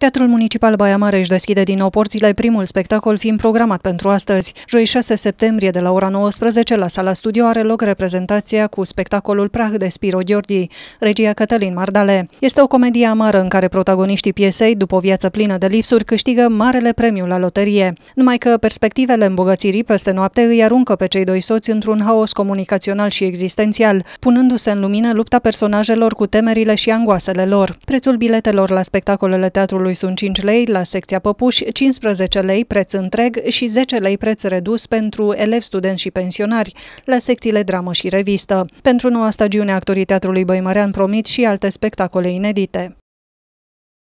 Teatrul Municipal Baia Mare își deschide din nou porțile, primul spectacol fiind programat pentru astăzi. Joi 6 septembrie de la ora 19 la sala studio are loc reprezentația cu spectacolul Prah de Spiro Gheorghi, regia Cătălin Mardale. Este o comedie amară în care protagoniștii piesei, după o viață plină de lipsuri, câștigă marele premiu la loterie. Numai că perspectivele îmbogățirii peste noapte îi aruncă pe cei doi soți într-un haos comunicațional și existențial, punându-se în lumină lupta personajelor cu temerile și angoasele lor. Prețul biletelor la spectacolele teatrului Petrolului sunt 5 lei, la secția Păpuși 15 lei preț întreg și 10 lei preț redus pentru elevi, studenți și pensionari, la secțiile dramă și revistă. Pentru noua stagiune, actorii Teatrului Băimărean promit și alte spectacole inedite.